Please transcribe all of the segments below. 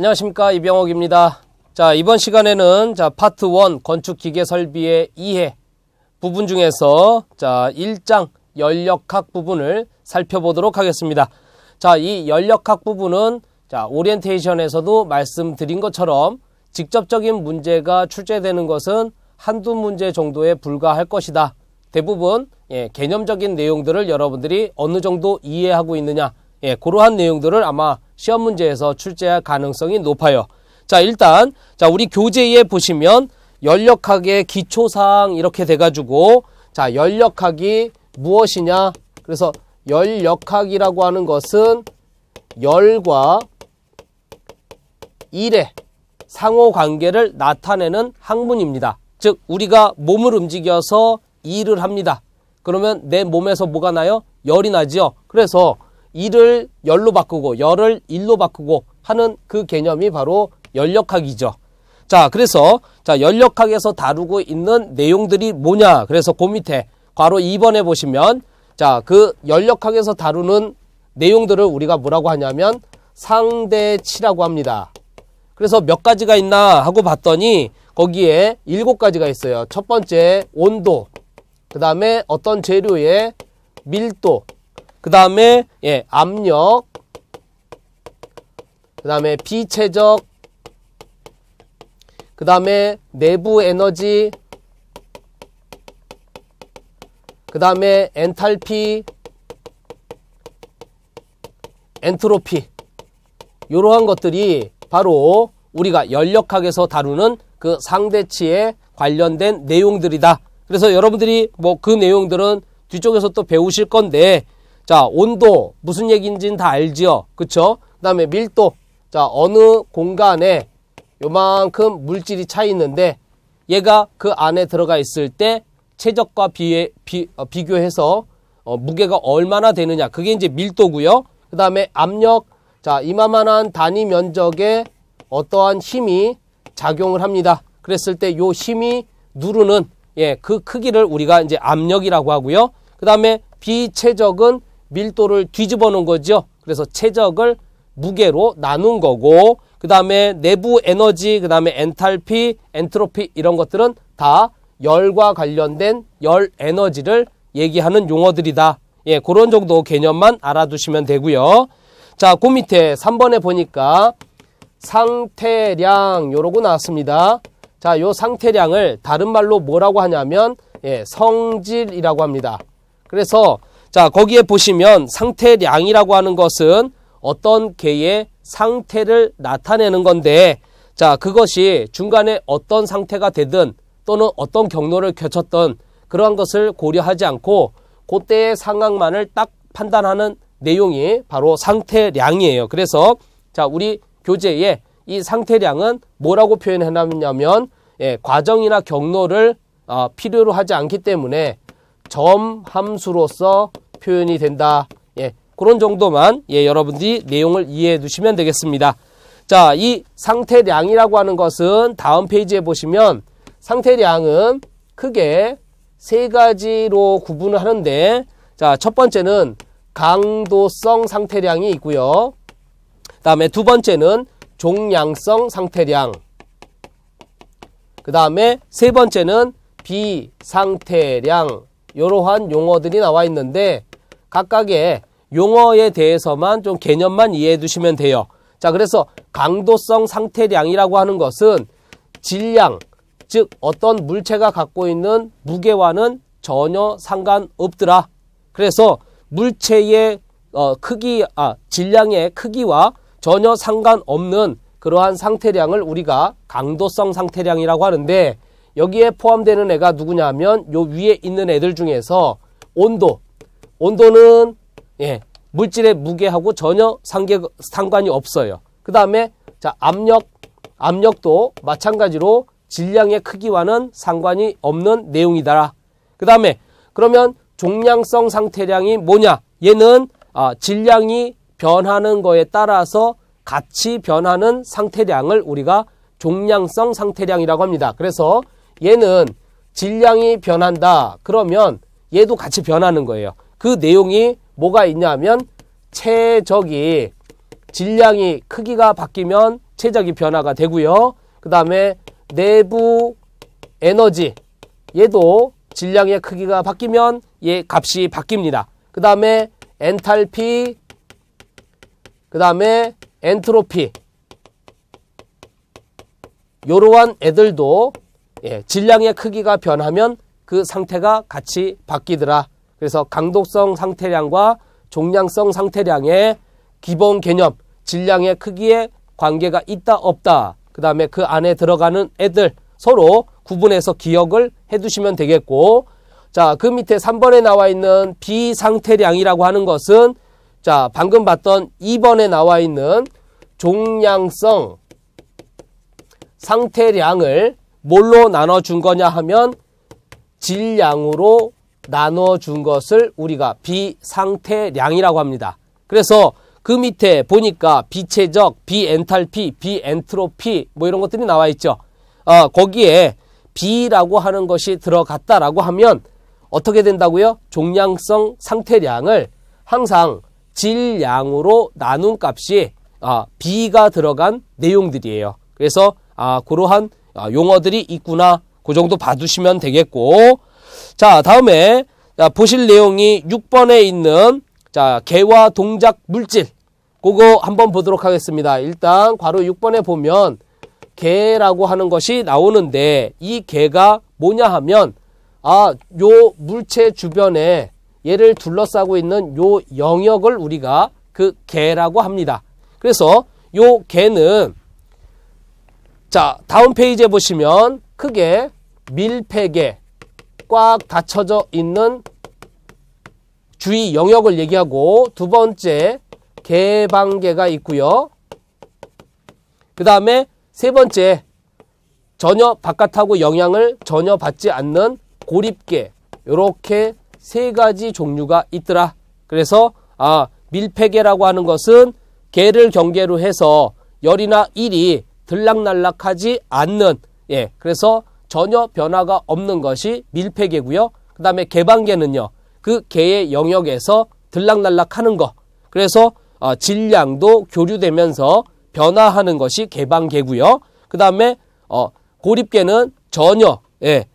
안녕하십니까 이병옥입니다. 자 이번 시간에는 자 파트 1 건축기계 설비의 이해 부분 중에서 자 1장 연력학 부분을 살펴보도록 하겠습니다. 자이 연력학 부분은 자 오리엔테이션에서도 말씀드린 것처럼 직접적인 문제가 출제되는 것은 한두 문제 정도에 불과할 것이다. 대부분 예, 개념적인 내용들을 여러분들이 어느 정도 이해하고 있느냐 예, 그러한 내용들을 아마 시험 문제에서 출제할 가능성이 높아요. 자, 일단 자, 우리 교재에 보시면 연력학의 기초 사항 이렇게 돼 가지고 자, 연력학이 무엇이냐? 그래서 연력학이라고 하는 것은 열과 일의 상호관계를 나타내는 학문입니다. 즉 우리가 몸을 움직여서 일을 합니다. 그러면 내 몸에서 뭐가 나요? 열이 나지요. 그래서 일을 열로 바꾸고 열을 일로 바꾸고 하는 그 개념이 바로 연력학이죠 자, 그래서 자, 열역학에서 다루고 있는 내용들이 뭐냐? 그래서 그 밑에 바로 2번에 보시면 자, 그연력학에서 다루는 내용들을 우리가 뭐라고 하냐면 상대치라고 합니다. 그래서 몇 가지가 있나 하고 봤더니 거기에 일곱 가지가 있어요. 첫 번째 온도, 그 다음에 어떤 재료의 밀도, 그 다음에 예, 압력 그 다음에 비체적 그 다음에 내부 에너지 그 다음에 엔탈피 엔트로피 이러한 것들이 바로 우리가 연력학에서 다루는 그 상대치에 관련된 내용들이다. 그래서 여러분들이 뭐 그 내용들은 뒤쪽에서 또 배우실 건데 자, 온도 무슨 얘기인지는 다 알지요. 그쵸? 그 다음에 밀도. 자, 어느 공간에 요만큼 물질이 차 있는데 얘가 그 안에 들어가 있을 때체적과 비해, 비, 어, 비교해서 어, 무게가 얼마나 되느냐. 그게 이제 밀도고요. 그 다음에 압력. 자, 이만한 단위 면적에 어떠한 힘이 작용을 합니다. 그랬을 때 요 힘이 누르는 예, 그 크기를 우리가 이제 압력이라고 하고요. 그 다음에 비체적은 밀도를 뒤집어 놓은 거죠. 그래서 체적을 무게로 나눈 거고 그 다음에 내부 에너지, 그 다음에 엔탈피, 엔트로피 이런 것들은 다 열과 관련된 열 에너지를 얘기하는 용어들이다. 예, 그런 정도 개념만 알아두시면 되고요. 자, 그 밑에 3번에 보니까 상태량 요러고 나왔습니다. 자, 요 상태량을 다른 말로 뭐라고 하냐면 예, 성질이라고 합니다. 그래서 자, 거기에 보시면 상태량이라고 하는 것은 어떤 개의 상태를 나타내는 건데 자, 그것이 중간에 어떤 상태가 되든 또는 어떤 경로를 거쳤던 그러한 것을 고려하지 않고 그때의 상황만을 딱 판단하는 내용이 바로 상태량이에요. 그래서 자, 우리 교재에 이 상태량은 뭐라고 표현해 놨냐면 예, 과정이나 경로를 어, 필요로 하지 않기 때문에 점 함수로서 표현이 된다. 예, 그런 정도만 예, 여러분들이 내용을 이해해 두시면 되겠습니다. 자, 이 상태량이라고 하는 것은 다음 페이지에 보시면 상태량은 크게 세 가지로 구분을 하는데 자, 첫 번째는 강도성 상태량이 있고요. 다음에 두 번째는 종양성 상태량. 그 다음에 세 번째는 비상태량. 이러한 용어들이 나와 있는데 각각의 용어에 대해서만 좀 개념만 이해해 두시면 돼요. 자, 그래서 강도성 상태량이라고 하는 것은 질량, 즉 어떤 물체가 갖고 있는 무게와는 전혀 상관없더라. 그래서 물체의 어, 크기, 아, 질량의 크기와 전혀 상관없는 그러한 상태량을 우리가 강도성 상태량이라고 하는데 여기에 포함되는 애가 누구냐 하면 요 위에 있는 애들 중에서 온도 온도는 예, 물질의 무게하고 전혀 상계, 상관이 없어요. 그 다음에 자 압력 압력도 마찬가지로 질량의 크기와는 상관이 없는 내용이다라. 그 다음에 그러면 종량성 상태량이 뭐냐? 얘는 아, 질량이 변하는 거에 따라서 같이 변하는 상태량을 우리가 종량성 상태량이라고 합니다. 그래서 얘는 질량이 변한다. 그러면 얘도 같이 변하는 거예요. 그 내용이 뭐가 있냐면 최적이 질량이 크기가 바뀌면 최적이 변화가 되고요. 그 다음에 내부 에너지 얘도 질량의 크기가 바뀌면 얘 값이 바뀝니다. 그 다음에 엔탈피 그 다음에 엔트로피 요러한 애들도 예, 질량의 크기가 변하면 그 상태가 같이 바뀌더라. 그래서 강독성 상태량과 종량성 상태량의 기본 개념, 질량의 크기에 관계가 있다 없다. 그 다음에 그 안에 들어가는 애들 서로 구분해서 기억을 해두시면 되겠고 자그 밑에 3번에 나와 있는 비상태량이라고 하는 것은 자 방금 봤던 2번에 나와 있는 종량성 상태량을 뭘로 나눠준 거냐 하면 질량으로 나눠준 것을 우리가 비상태량이라고 합니다. 그래서 그 밑에 보니까 비체적, 비엔탈피, 비엔트로피 뭐 이런 것들이 나와 있죠. 어, 거기에 비라고 하는 것이 들어갔다라고 하면 어떻게 된다고요? 종량성 상태량을 항상 질량으로 나눈 값이 아, B가 들어간 내용들이에요. 그래서 아, 그러한 아, 용어들이 있구나. 그 정도 봐두시면 되겠고 자 다음에 보실 내용이 6번에 있는 자개와 동작 물질 그거 한번 보도록 하겠습니다. 일단 괄호 6번에 보면 개라고 하는 것이 나오는데 이 개가 뭐냐 하면 아 요 물체 주변에 얘를 둘러싸고 있는 요 영역을 우리가 그 개라고 합니다. 그래서 요 개는 자, 다음 페이지에 보시면 크게 밀폐계 꽉 닫혀져 있는 주의 영역을 얘기하고 두 번째 개방계가 있고요. 그 다음에 세 번째 전혀 바깥하고 영향을 전혀 받지 않는 고립계 이렇게 세 가지 종류가 있더라. 그래서 아 밀폐계라고 하는 것은 개를 경계로 해서 열이나 일이 들락날락하지 않는 예 그래서 전혀 변화가 없는 것이 밀폐계고요. 그 다음에 개방계는요. 그 개의 영역에서 들락날락하는 거. 그래서 어, 질량도 교류되면서 변화하는 것이 개방계고요. 그 다음에 어, 고립계는 전혀 예,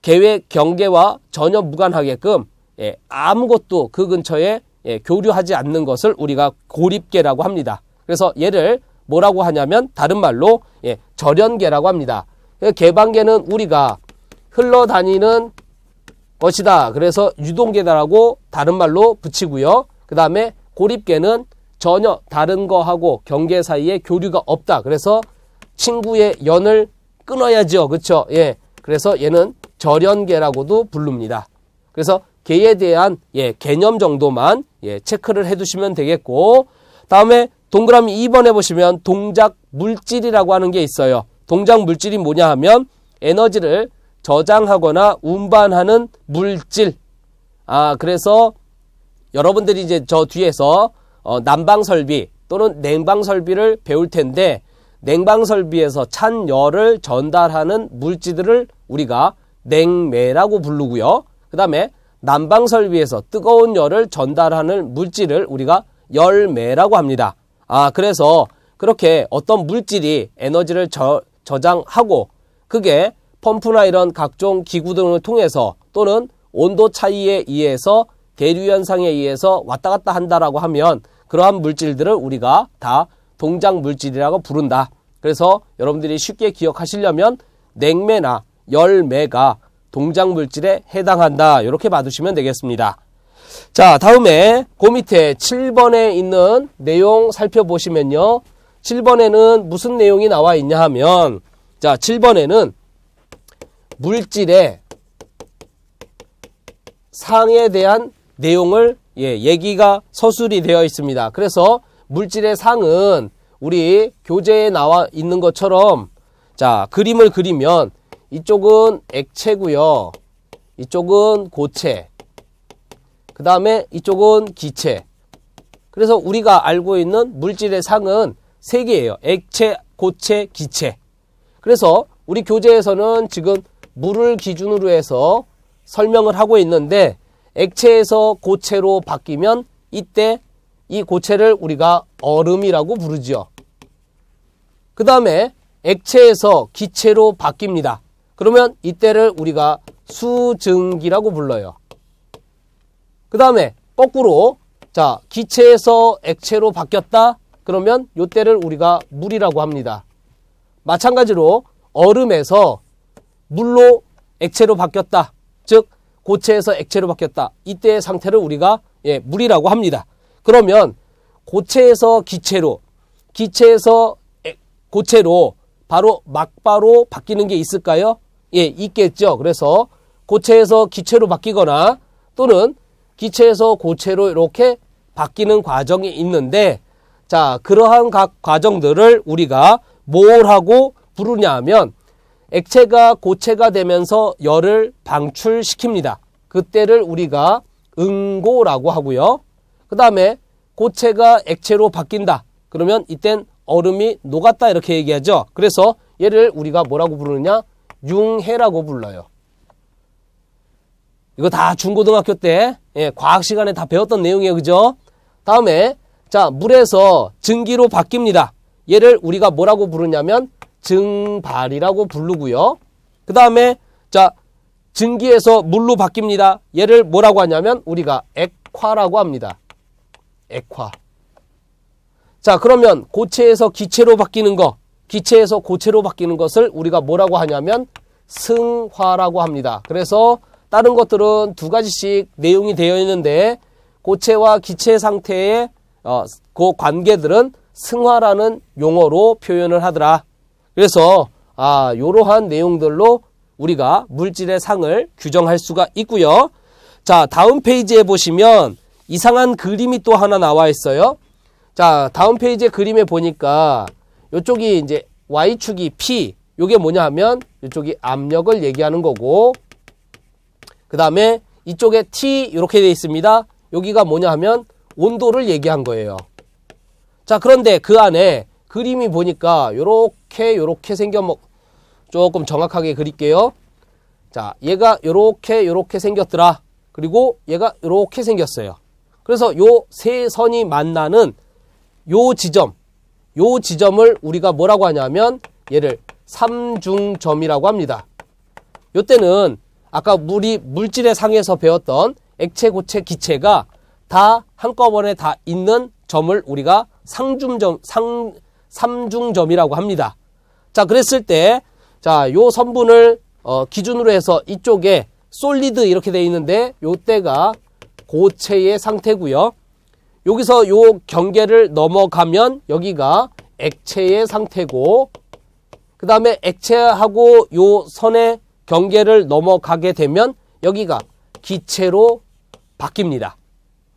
계획 경계와 전혀 무관하게끔 예, 아무것도 그 근처에 예, 교류하지 않는 것을 우리가 고립계라고 합니다. 그래서 예를 뭐라고 하냐면 다른 말로 예, 절연계라고 합니다. 그 개방계는 우리가 흘러다니는 것이다. 그래서 유동계다라고 다른 말로 붙이고요. 그 다음에 고립계는 전혀 다른 거하고 경계 사이에 교류가 없다. 그래서 친구의 연을 끊어야죠 그렇죠? 예. 그래서 얘는 절연계라고도 부릅니다. 그래서 개에 대한 예, 개념 정도만 예, 체크를 해 두시면 되겠고 다음에 동그라미 2번에 보시면 동작 물질이라고 하는 게 있어요. 동작 물질이 뭐냐 하면 에너지를 저장하거나 운반하는 물질. 아, 그래서 여러분들이 이제 저 뒤에서 어, 난방 설비 또는 냉방 설비를 배울 텐데 냉방 설비에서 찬 열을 전달하는 물질들을 우리가 냉매라고 부르고요. 그다음에 난방 설비에서 뜨거운 열을 전달하는 물질을 우리가 열매라고 합니다. 아, 그래서 그렇게 어떤 물질이 에너지를 저, 저장하고 그게 펌프나 이런 각종 기구 등을 통해서 또는 온도 차이에 의해서 대류현상에 의해서 왔다 갔다 한다라고 하면 그러한 물질들을 우리가 다 동작 물질이라고 부른다. 그래서 여러분들이 쉽게 기억하시려면 냉매나 열매가 동작 물질에 해당한다. 이렇게 봐두시면 되겠습니다. 자, 다음에 그 밑에 7번에 있는 내용 살펴보시면요. 7번에는 무슨 내용이 나와 있냐 하면 자, 7번에는 물질의 상에 대한 내용을 예, 얘기가 서술이 되어 있습니다. 그래서 물질의 상은 우리 교재에 나와 있는 것처럼 자, 그림을 그리면 이쪽은 액체고요. 이쪽은 고체. 그 다음에 이쪽은 기체. 그래서 우리가 알고 있는 물질의 상은 세 개예요. 액체, 고체, 기체. 그래서 우리 교재에서는 지금 물을 기준으로 해서 설명을 하고 있는데 액체에서 고체로 바뀌면 이때 이 고체를 우리가 얼음이라고 부르지요. 그 다음에 액체에서 기체로 바뀝니다. 그러면 이때를 우리가 수증기라고 불러요. 그 다음에 거꾸로 자 기체에서 액체로 바뀌었다 그러면 요때를 우리가 물이라고 합니다. 마찬가지로 얼음에서 물로 액체로 바뀌었다. 즉 고체에서 액체로 바뀌었다. 이때의 상태를 우리가 예, 물이라고 합니다. 그러면 고체에서 기체로 기체에서 고체로 바로 막바로 바뀌는 게 있을까요? 예, 있겠죠. 그래서 고체에서 기체로 바뀌거나 또는 기체에서 고체로 이렇게 바뀌는 과정이 있는데 자 그러한 각 과정들을 우리가 뭘하고 부르냐 하면 액체가 고체가 되면서 열을 방출시킵니다. 그때를 우리가 응고라고 하고요. 그 다음에 고체가 액체로 바뀐다. 그러면 이땐 얼음이 녹았다 이렇게 얘기하죠. 그래서 얘를 우리가 뭐라고 부르느냐? 융해라고 불러요. 이거 다 중고등학교 때 예, 과학 시간에 다 배웠던 내용이에요. 그죠? 다음에 자 물에서 증기로 바뀝니다. 얘를 우리가 뭐라고 부르냐면 증발이라고 부르고요. 그 다음에 자 증기에서 물로 바뀝니다. 얘를 뭐라고 하냐면 우리가 액화라고 합니다. 액화. 자 그러면 고체에서 기체로 바뀌는 거 기체에서 고체로 바뀌는 것을 우리가 뭐라고 하냐면 승화라고 합니다. 그래서 다른 것들은 두 가지씩 내용이 되어 있는데 고체와 기체 상태의 어, 그 관계들은 승화라는 용어로 표현을 하더라. 그래서 아, 이러한 내용들로 우리가 물질의 상을 규정할 수가 있고요. 자, 다음 페이지에 보시면 이상한 그림이 또 하나 나와 있어요. 자, 다음 페이지의 그림에 보니까 이쪽이 이제 Y축이 P, 이게 뭐냐 하면 이쪽이 압력을 얘기하는 거고 그 다음에 이쪽에 T 이렇게 되어 있습니다. 여기가 뭐냐 하면 온도를 얘기한 거예요. 자 그런데 그 안에 그림이 보니까 요렇게 요렇게 생겨 먹 조금 정확하게 그릴게요. 자 얘가 요렇게 요렇게 생겼더라. 그리고 얘가 요렇게 생겼어요. 그래서 요 세 선이 만나는 요 지점 요 지점을 우리가 뭐라고 하냐면 얘를 삼중점이라고 합니다. 요때는 아까 물이 물질의 상에서 배웠던 액체, 고체, 기체가 다 한꺼번에 다 있는 점을 우리가 상중점, 상, 삼중점이라고 합니다. 자, 그랬을 때, 자, 요 선분을, 어, 기준으로 해서 이쪽에 솔리드 이렇게 돼 있는데, 요때가 고체의 상태고요 여기서 요 경계를 넘어가면 여기가 액체의 상태고, 그 다음에 액체하고 요 선의 경계를 넘어가게 되면 여기가 기체로 바뀝니다.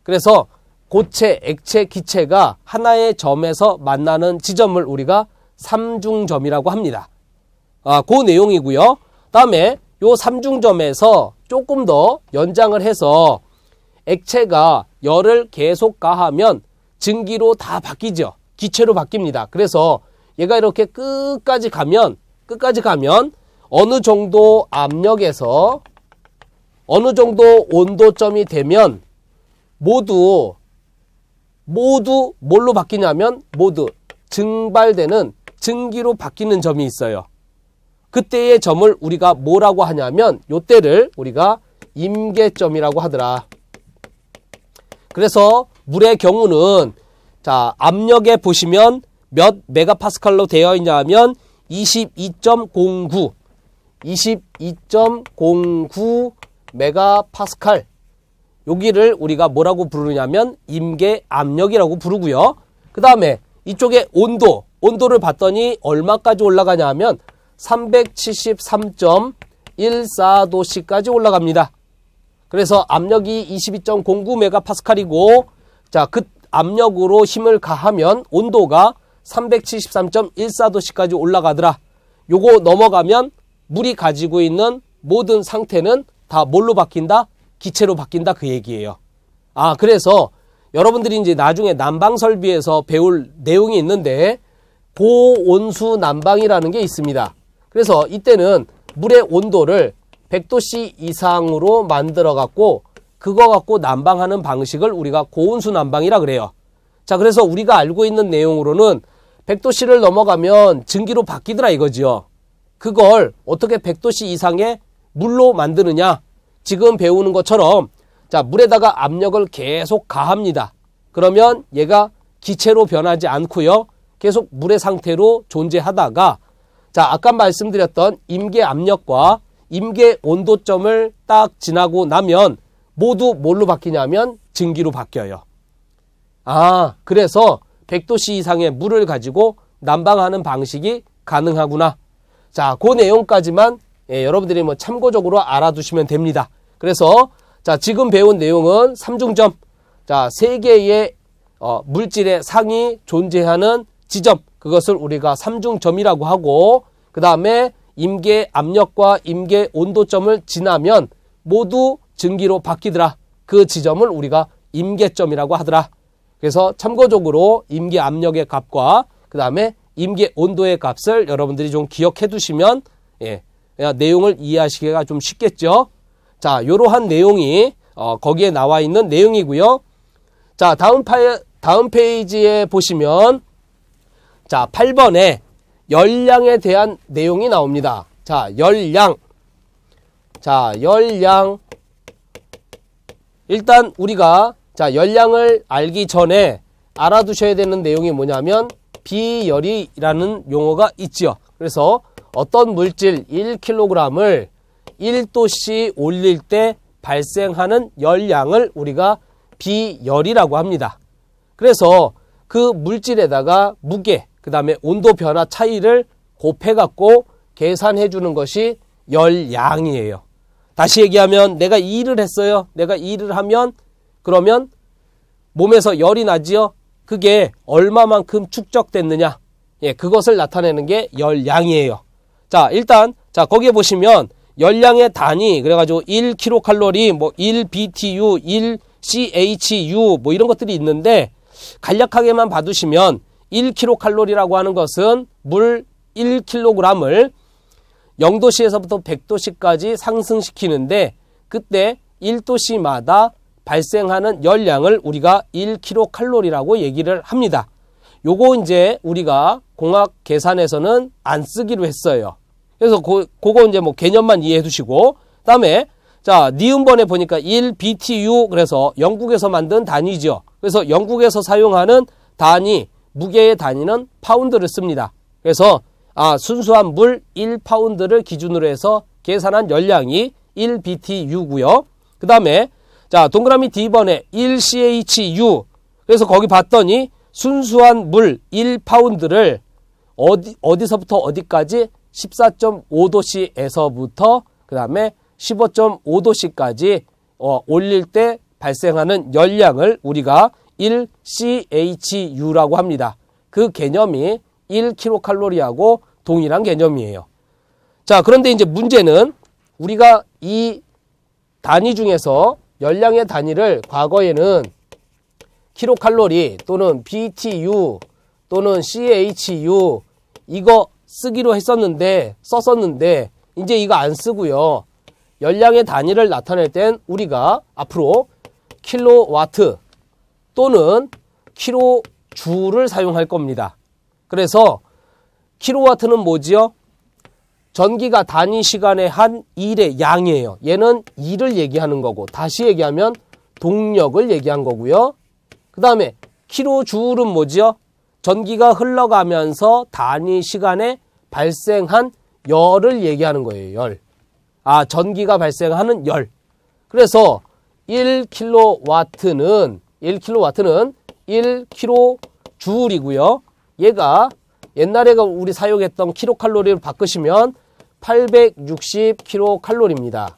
그래서 고체, 액체, 기체가 하나의 점에서 만나는 지점을 우리가 삼중점이라고 합니다. 아, 그 내용이고요. 다음에 요 삼중점에서 조금 더 연장을 해서 액체가 열을 계속 가하면 증기로 다 바뀌죠. 기체로 바뀝니다. 그래서 얘가 이렇게 끝까지 가면 끝까지 가면 어느 정도 압력에서 어느 정도 온도점이 되면 모두 모두 뭘로 바뀌냐면 모두 증발되는 증기로 바뀌는 점이 있어요. 그때의 점을 우리가 뭐라고 하냐면 요때를 우리가 임계점이라고 하더라. 그래서 물의 경우는 자 압력에 보시면 몇 메가파스칼로 되어 있냐면 하22.09 22.09 메가파스칼 여기를 우리가 뭐라고 부르냐면 임계 압력이라고 부르고요. 그 다음에 이쪽에 온도, 온도를 봤더니 얼마까지 올라가냐 하면 373.14도씨까지 올라갑니다. 그래서 압력이 22.09 메가파스칼이고 자, 그 압력으로 힘을 가하면 온도가 373.14도씨까지 올라가더라. 요거 넘어가면 물이 가지고 있는 모든 상태는 다 뭘로 바뀐다? 기체로 바뀐다 그 얘기예요. 아 그래서 여러분들이 이제 나중에 난방 설비에서 배울 내용이 있는데 고온수 난방이라는 게 있습니다. 그래서 이때는 물의 온도를 100도씨 이상으로 만들어 갖고 그거 갖고 난방하는 방식을 우리가 고온수 난방이라 그래요. 자, 그래서 우리가 알고 있는 내용으로는 100도씨를 넘어가면 증기로 바뀌더라 이거지요. 그걸 어떻게 100도씨 이상의 물로 만드느냐 지금 배우는 것처럼 자 물에다가 압력을 계속 가합니다. 그러면 얘가 기체로 변하지 않고요. 계속 물의 상태로 존재하다가 자 아까 말씀드렸던 임계 압력과 임계 온도점을 딱 지나고 나면 모두 뭘로 바뀌냐면 증기로 바뀌어요. 아 그래서 100도씨 이상의 물을 가지고 난방하는 방식이 가능하구나. 자, 그 내용까지만 예, 여러분들이 뭐 참고적으로 알아두시면 됩니다. 그래서 자, 지금 배운 내용은 3중점 자, 세 개의 어, 물질의 상이 존재하는 지점. 그것을 우리가 3중점이라고 하고 그다음에 임계 압력과 임계 온도점을 지나면 모두 증기로 바뀌더라. 그 지점을 우리가 임계점이라고 하더라. 그래서 참고적으로 임계 압력의 값과 그다음에 임계 온도의 값을 여러분들이 좀 기억해 두시면 예, 내용을 이해하시기가 좀 쉽겠죠. 자, 이러한 내용이 어, 거기에 나와 있는 내용이고요. 자, 다음 파일 다음 페이지에 보시면 자, 8번에 열량에 대한 내용이 나옵니다. 자, 열량. 자, 열량. 일단 우리가 자, 열량을 알기 전에 알아두셔야 되는 내용이 뭐냐면 비열이라는 용어가 있지요. 그래서 어떤 물질 1kg을 1도씨 올릴 때 발생하는 열량을 우리가 비열이라고 합니다. 그래서 그 물질에다가 무게, 그 다음에 온도 변화 차이를 곱해갖고 계산해 주는 것이 열량이에요. 다시 얘기하면 내가 일을 했어요. 내가 일을 하면 그러면 몸에서 열이 나지요. 그게 얼마만큼 축적됐느냐. 예, 그것을 나타내는 게 열량이에요. 자, 일단 자, 거기에 보시면 열량의 단위 그래 가지고 1kcal 뭐 1BTU, 1CHU 뭐 이런 것들이 있는데 간략하게만 봐두시면 1kcal라고 하는 것은 물 1kg을 0도씨에서부터 100도씨까지 상승시키는데 그때 1도씨마다 발생하는 열량을 우리가 1kcal라고 얘기를 합니다. 요거 이제 우리가 공학 계산에서는 안 쓰기로 했어요. 그래서 고, 그거 이제 뭐 개념만 이해해 두시고 그다음에 자, 니은번에 보니까 1BTU 그래서 영국에서 만든 단위죠. 그래서 영국에서 사용하는 단위, 무게의 단위는 파운드를 씁니다. 그래서 아, 순수한 물 1파운드를 기준으로 해서 계산한 열량이 1BTU고요. 그다음에 자, 동그라미 D번에 1CHU. 그래서 거기 봤더니 순수한 물 1파운드를 어디, 어디서부터 어디까지 14.5도씨에서부터 그 다음에 15.5도씨까지 어, 올릴 때 발생하는 열량을 우리가 1CHU라고 합니다. 그 개념이 1kcal하고 동일한 개념이에요. 자, 그런데 이제 문제는 우리가 이 단위 중에서 열량의 단위를 과거에는 키로칼로리 또는 BTU 또는 CHU 이거 쓰기로 했었는데 썼었는데 이제 이거 안 쓰고요. 열량의 단위를 나타낼 땐 우리가 앞으로 킬로와트 또는 킬로주를 사용할 겁니다. 그래서 킬로와트는 뭐지요? 전기가 단위 시간에한 일의 양이에요. 얘는 일을 얘기하는 거고 다시 얘기하면 동력을 얘기한 거고요. 그 다음에 킬로줄은 뭐지요? 전기가 흘러가면서 단위 시간에 발생한 열을 얘기하는 거예요. 열. 아 전기가 발생하는 열. 그래서 1킬로와트는 1킬로와트는 1킬로줄이고요 얘가 옛날에 그 우리 사용했던 킬로칼로리를 바꾸시면 860kcal입니다.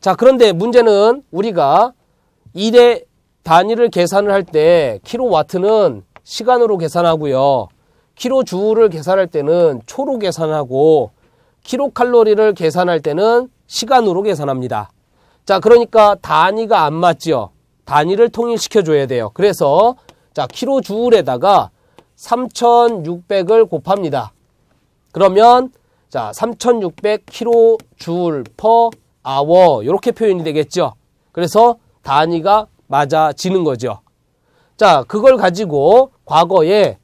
자, 그런데 문제는 우리가 2대 단위를 계산을 할때 킬로와트는 시간으로 계산하고요. 킬로주를 계산할 때는 초로 계산하고 킬로칼로리를 계산할 때는 시간으로 계산합니다. 자, 그러니까 단위가 안맞죠 단위를 통일시켜 줘야 돼요. 그래서 자, 킬로주에다가 3600을 곱합니다. 그러면 자, 3600kJ per hour 이렇게 표현이 되겠죠. 그래서 단위가 맞아지는 거죠. 자, 그걸 가지고 과거에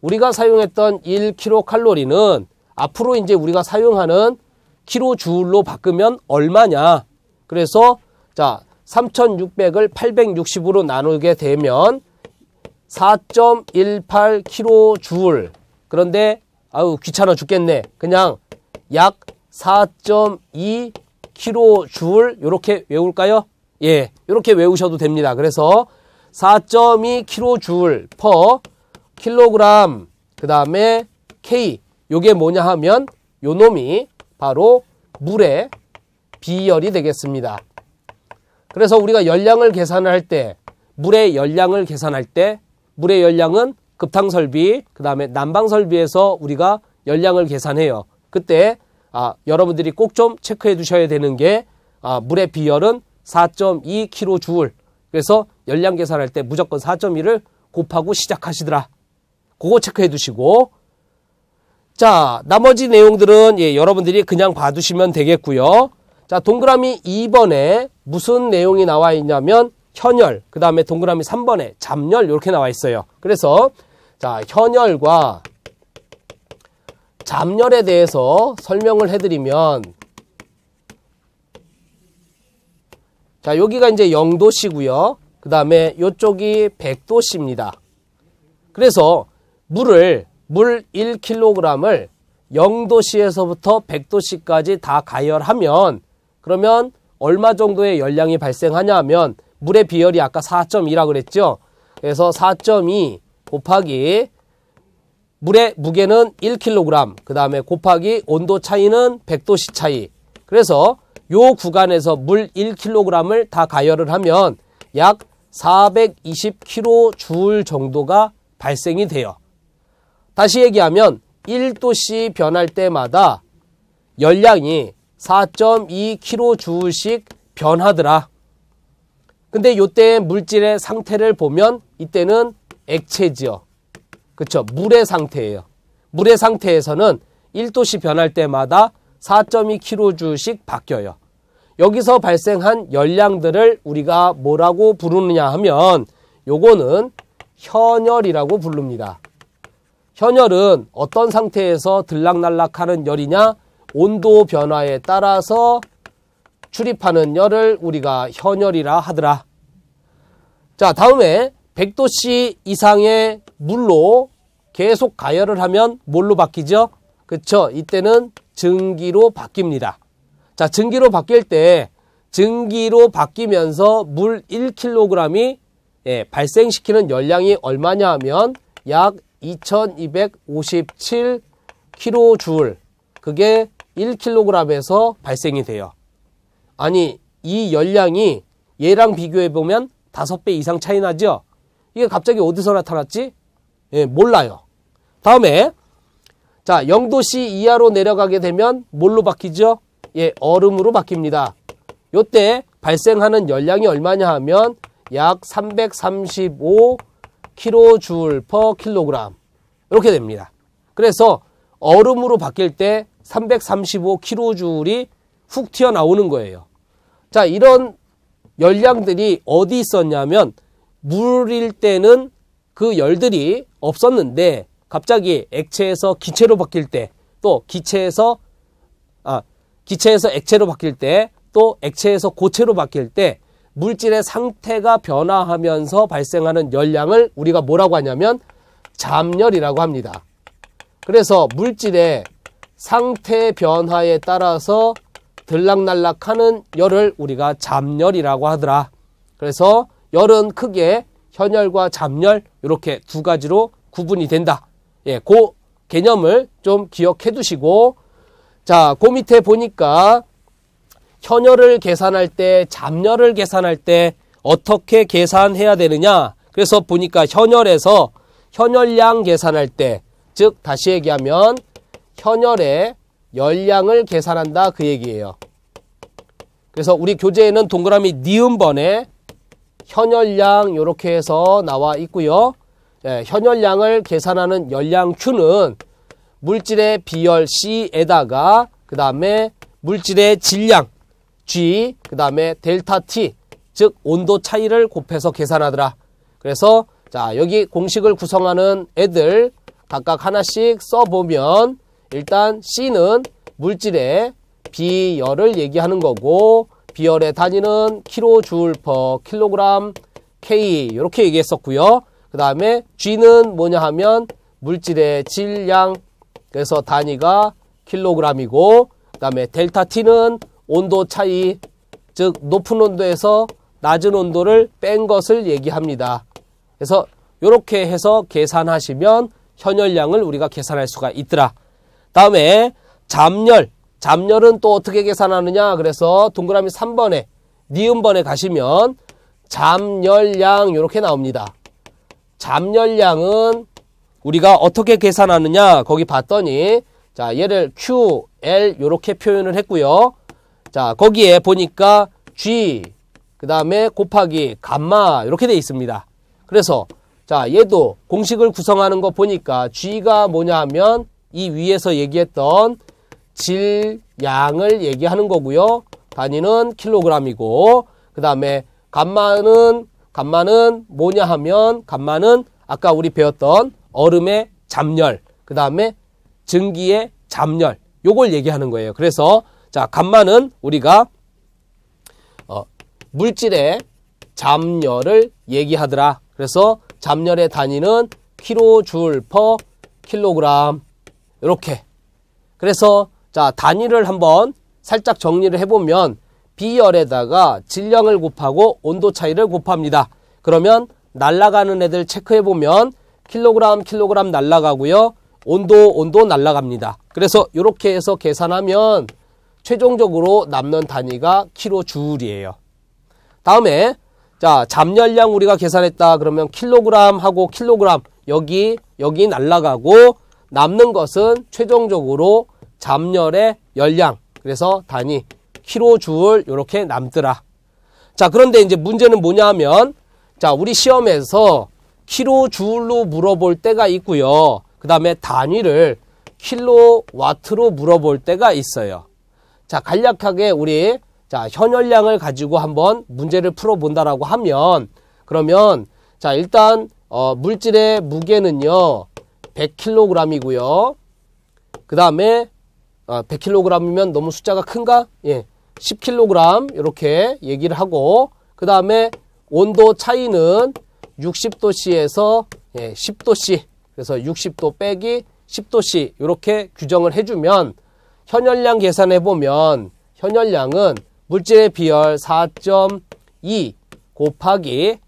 우리가 사용했던 1kcal는 앞으로 이제 우리가 사용하는 k 로로 바꾸면 얼마냐. 그래서 자, 3600을 860으로 나누게 되면 4.18kJ. 그런데 아유 귀찮아 죽겠네 그냥 약 4.2kJ 요렇게 외울까요? 예요렇게 외우셔도 됩니다 그래서 4.2kJ per 킬로그그 다음에 K 요게 뭐냐 하면 요 놈이 바로 물의 비열이 되겠습니다 그래서 우리가 열량을 계산할 때 물의 열량을 계산할 때 물의 열량은 급탕 설비, 그 다음에 난방 설비에서 우리가 열량을 계산해요. 그때 아, 여러분들이 꼭 좀 체크해 두셔야 되는 게 아, 물의 비열은 4.2kJ. 그래서 열량 계산할 때 무조건 4.2를 곱하고 시작하시더라. 그거 체크해 두시고. 자, 나머지 내용들은 예, 여러분들이 그냥 봐두시면 되겠고요. 자, 동그라미 2번에 무슨 내용이 나와 있냐면 현열, 그 다음에 동그라미 3번에 잠열 이렇게 나와 있어요. 그래서 자 현열과 잠열에 대해서 설명을 해드리면 자 여기가 이제 0도시고요. 그 다음에 이쪽이 1 0 0도씨입니다 그래서 물을 물 1kg을 0도씨에서부터1 0 0도씨까지다 가열하면 그러면 얼마 정도의 열량이 발생하냐 하면 물의 비열이 아까 4.2라 고 그랬죠. 그래서 4.2 곱하기 물의 무게는 1kg, 그 다음에 곱하기 온도 차이는 100도씨 차이. 그래서 요 구간에서 물 1kg을 다 가열을 하면 약 420kJ 정도가 발생이 돼요. 다시 얘기하면 1도씨 변할 때마다 열량이 4.2kJ씩 변하더라. 근데 요때 물질의 상태를 보면 이때는 액체지요. 그렇죠. 물의 상태예요. 물의 상태에서는 1도씨 변할 때마다 4.2kg씩 바뀌어요. 여기서 발생한 열량들을 우리가 뭐라고 부르느냐 하면 요거는 현열이라고 부릅니다. 현열은 어떤 상태에서 들락날락하는 열이냐? 온도 변화에 따라서 출입하는 열을 우리가 현열이라 하더라. 자, 다음에 100도씨 이상의 물로 계속 가열을 하면 뭘로 바뀌죠? 그쵸? 이때는 증기로 바뀝니다. 자, 증기로 바뀔 때 증기로 바뀌면서 물 1kg이 예, 발생시키는 열량이 얼마냐 하면 약 2257kJ 그게 1kg에서 발생이 돼요. 아니 이 열량이 얘랑 비교해 보면 다섯 배 이상 차이 나죠. 이게 갑자기 어디서 나타났지? 예, 몰라요. 다음에 자, 0도씨 이하로 내려가게 되면 뭘로 바뀌죠? 예, 얼음으로 바뀝니다. 요때 발생하는 열량이 얼마냐 하면 약 335kJ/kg 이렇게 됩니다. 그래서 얼음으로 바뀔 때 335kJ이 훅 튀어나오는 거예요. 자, 이런 열량들이 어디 있었냐면 물일 때는 그 열들이 없었는데 갑자기 액체에서 기체로 바뀔 때또 기체에서 아 기체에서 액체로 바뀔 때 또 액체에서 고체로 바뀔 때 물질의 상태가 변화하면서 발생하는 열량을 우리가 뭐라고 하냐면 잠열이라고 합니다. 그래서 물질의 상태 변화에 따라서 들락날락하는 열을 우리가 잠열이라고 하더라. 그래서 열은 크게 현열과 잠열 이렇게 두 가지로 구분이 된다. 예, 그 개념을 좀 기억해 두시고 자, 그 밑에 보니까 현열을 계산할 때 잠열을 계산할 때 어떻게 계산해야 되느냐? 그래서 보니까 현열에서 현열량 계산할 때 즉 다시 얘기하면 현열의 열량을 계산한다 그 얘기예요. 그래서 우리 교재에는 동그라미 니은번에 현열량 이렇게 해서 나와 있고요. 예, 현열량을 계산하는 열량 Q는 물질의 비열 C에다가 그 다음에 물질의 질량 G 그 다음에 델타 T 즉 온도 차이를 곱해서 계산하더라. 그래서 자 여기 공식을 구성하는 애들 각각 하나씩 써보면 일단 C는 물질의 비열을 얘기하는 거고 비열의 단위는 킬로줄 퍼 킬로그램 K 이렇게 얘기했었고요. 그 다음에 G는 뭐냐 하면 물질의 질량 그래서 단위가 킬로그램이고 그 다음에 델타 T는 온도 차이 즉 높은 온도에서 낮은 온도를 뺀 것을 얘기합니다. 그래서 이렇게 해서 계산하시면 현열량을 우리가 계산할 수가 있더라. 다음에 잠열. 잠열은 또 어떻게 계산하느냐? 그래서 동그라미 3번에 니은번에 가시면 잠열량 이렇게 나옵니다. 잠열량은 우리가 어떻게 계산하느냐 거기 봤더니 자 얘를 Q, L 이렇게 표현을 했고요. 자 거기에 보니까 G 그 다음에 곱하기 감마 이렇게 돼 있습니다. 그래서 자 얘도 공식을 구성하는 거 보니까 G가 뭐냐 하면 이 위에서 얘기했던 질, 양을 얘기하는 거고요. 단위는 킬로그램이고 그 다음에 감마는 감마는 뭐냐 하면 감마는 아까 우리 배웠던 얼음의 잠열 그 다음에 증기의 잠열 요걸 얘기하는 거예요. 그래서 자 감마는 우리가 어, 물질의 잠열을 얘기하더라. 그래서 잠열의 단위는 킬로줄 퍼 킬로그램 이렇게 그래서 자 단위를 한번 살짝 정리를 해보면 B열에다가 질량을 곱하고 온도 차이를 곱합니다. 그러면 날아가는 애들 체크해보면 킬로그램 킬로그램 날아가고요. 온도 온도 날아갑니다. 그래서 이렇게 해서 계산하면 최종적으로 남는 단위가 킬로줄이에요 다음에 자 잠열량 우리가 계산했다 그러면 킬로그램하고 킬로그램 여기 여기 날아가고 남는 것은 최종적으로 잠열의 열량 그래서 단위 킬로줄얼 이렇게 남더라. 자 그런데 이제 문제는 뭐냐면 자 우리 시험에서 킬로줄로 물어볼 때가 있고요. 그 다음에 단위를 킬로와트로 물어볼 때가 있어요. 자 간략하게 우리 자 현열량을 가지고 한번 문제를 풀어본다라고 하면 그러면 자 일단 어, 물질의 무게는요 100kg이고요. 그 다음에 아, 100kg이면 너무 숫자가 큰가? 예, 10kg 이렇게 얘기를 하고 그 다음에 온도 차이는 60도씨에서 예, 10도씨 그래서 60도 빼기 10도씨 이렇게 규정을 해주면 현열량 계산해 보면 현열량은 물질의 비열 4.2 곱하기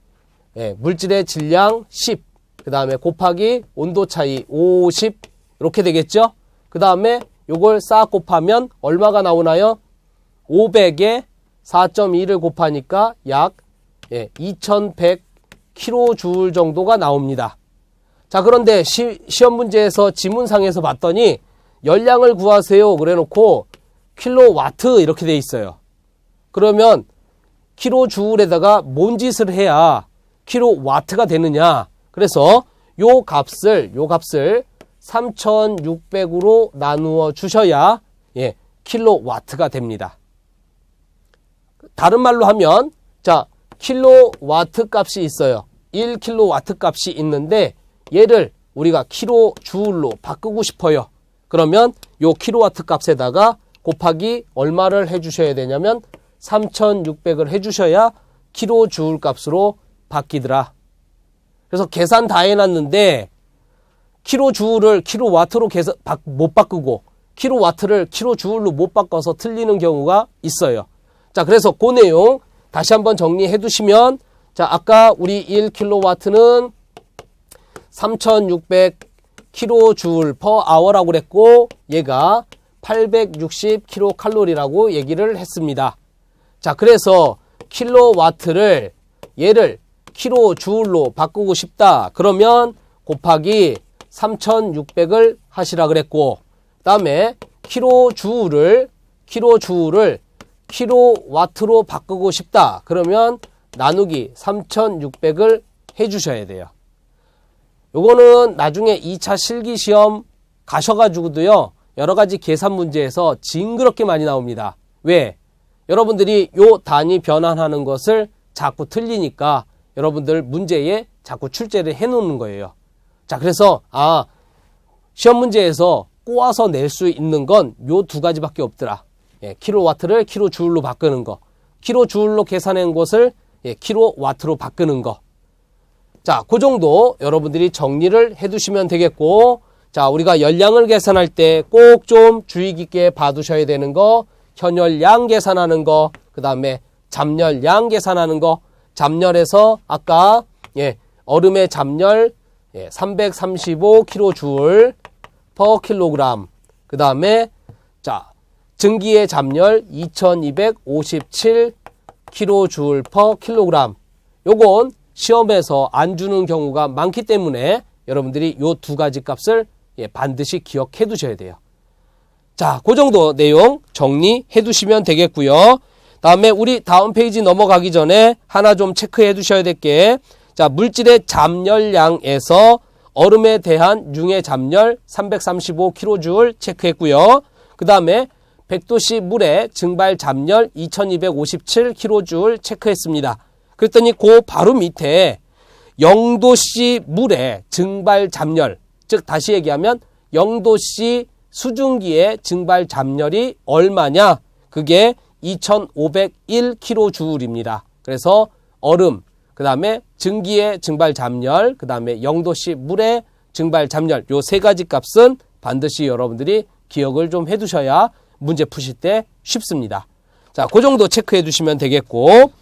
예, 물질의 질량 10그 다음에 곱하기 온도 차이 50 이렇게 되겠죠? 그 다음에 요걸 싹 곱하면 얼마가 나오나요? 500에 4.2를 곱하니까 약 예, 2100kJ 정도가 나옵니다. 자 그런데 시, 시험 문제에서 지문상에서 봤더니 열량을 구하세요 그래 놓고 킬로와트 이렇게 돼 있어요. 그러면 킬로주울에다가 뭔 짓을 해야 킬로와트가 되느냐 그래서 요 값을 요 값을 3600으로 나누어 주셔야 예, 킬로와트가 됩니다. 다른 말로 하면 자, 킬로와트 값이 있어요. 1킬로와트 값이 있는데 얘를 우리가 키로 줄로 바꾸고 싶어요. 그러면 요 킬로와트 값에다가 곱하기 얼마를 해 주셔야 되냐면 3600을 해 주셔야 킬로 줄 값으로 바뀌더라. 그래서 계산 다 해놨는데 키로주울을키로와트로계속못 바꾸고 키로와트를키로주울로못 바꿔서 틀리는 경우가 있어요. 자 그래서 그 내용 다시 한번 정리해 두시면 자 아까 우리 1킬로와트는 3600 킬로주울 퍼 아워라고 그랬고 얘가 860 킬로칼로리라고 얘기를 했습니다. 자 그래서 킬로와트를 얘를 킬로 주울로 바꾸고 싶다. 그러면 곱하기 3600을 하시라 그랬고 그다음에 킬로 주울을 킬로 주울을 킬로 와트로 바꾸고 싶다. 그러면 나누기 3600을 해 주셔야 돼요. 요거는 나중에 2차 실기 시험 가셔가지고도요. 여러 가지 계산 문제에서 징그럽게 많이 나옵니다. 왜? 여러분들이 요 단위 변환하는 것을 자꾸 틀리니까 여러분들 문제에 자꾸 출제를 해놓는 거예요. 자, 그래서 아 시험 문제에서 꼬아서 낼 수 있는 건 요 두 가지밖에 없더라. 예, 킬로와트를 키로줄로 바꾸는 거, 키로줄로 계산한 것을 예, 킬로와트로 바꾸는 거. 자, 그 정도 여러분들이 정리를 해두시면 되겠고, 자, 우리가 열량을 계산할 때 꼭 좀 주의 깊게 봐두셔야 되는 거, 현열량 계산하는 거, 그 다음에 잠열량 계산하는 거, 잡열에서 아까 예, 얼음의 잠열 예, 335kJ per kg. 그 다음에 자 증기의 잠열 2257kJ per kg. 요건 시험에서 안 주는 경우가 많기 때문에 여러분들이 요 두 가지 값을 예, 반드시 기억해 두셔야 돼요. 자, 그 정도 내용 정리해 두시면 되겠고요. 다음에 우리 다음 페이지 넘어가기 전에 하나 좀 체크해 두셔야 될게 자, 물질의 잠열량에서 얼음에 대한 융의 잠열 335kJ 체크했고요. 그 다음에 100도씨 물의 증발 잠열 2257kJ 체크했습니다. 그랬더니 그 바로 밑에 0도씨 물의 증발 잠열 즉 다시 얘기하면 0도씨 수증기의 증발 잠열이 얼마냐 그게 2501kJ입니다. 그래서 얼음, 그 다음에 증기의 증발 잠열, 그 다음에 0도씨 물의 증발 잠열 요 세 가지 값은 반드시 여러분들이 기억을 좀 해두셔야 문제 푸실 때 쉽습니다. 자, 그 정도 체크해 두시면 되겠고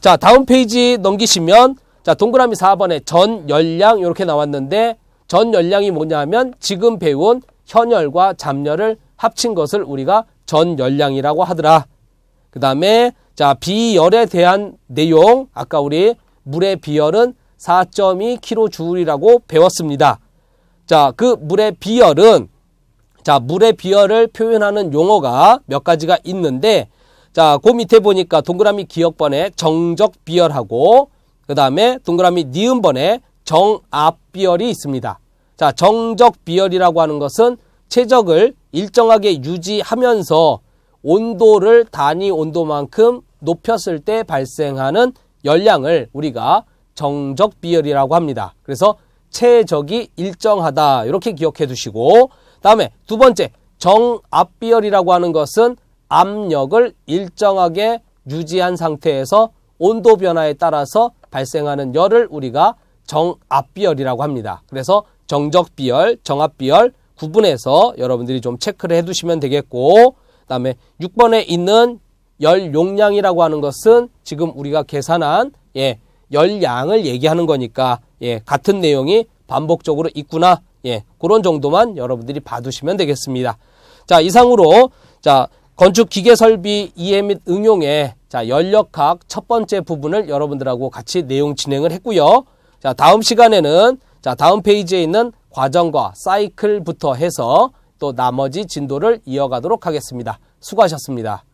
자, 다음 페이지 넘기시면 자, 동그라미 4번에 전 열량 이렇게 나왔는데 전 열량이 뭐냐면 지금 배운 현열과 잠열을 합친 것을 우리가 전 열량이라고 하더라. 그 다음에 자 비열에 대한 내용 아까 우리 물의 비열은 4 2 k 줄이라고 배웠습니다. 자그 물의 비열은 자 물의 비열을 표현하는 용어가 몇 가지가 있는데 자그 밑에 보니까 동그라미 기억번에 정적 비열하고 그 다음에 동그라미 니은번에 정압 비열이 있습니다. 자 정적 비열이라고 하는 것은 체적을 일정하게 유지하면서 온도를 단위 온도만큼 높였을 때 발생하는 열량을 우리가 정적 비열이라고 합니다. 그래서 최적이 일정하다 이렇게 기억해 두시고 다음에 두 번째 정압 비열이라고 하는 것은 압력을 일정하게 유지한 상태에서 온도 변화에 따라서 발생하는 열을 우리가 정압 비열이라고 합니다. 그래서 정적 비열, 정압 비열 구분해서 여러분들이 좀 체크를 해 두시면 되겠고 그다음에 6번에 있는 열 용량이라고 하는 것은 지금 우리가 계산한 예, 열 양을 얘기하는 거니까 예, 같은 내용이 반복적으로 있구나. 예, 그런 정도만 여러분들이 봐두시면 되겠습니다. 자, 이상으로 자, 건축 기계 설비 이해 및 응용의 자, 연력학 첫 번째 부분을 여러분들하고 같이 내용 진행을 했고요. 자, 다음 시간에는 자, 다음 페이지에 있는 과정과 사이클부터 해서 또 나머지 진도를 이어가도록 하겠습니다. 수고하셨습니다.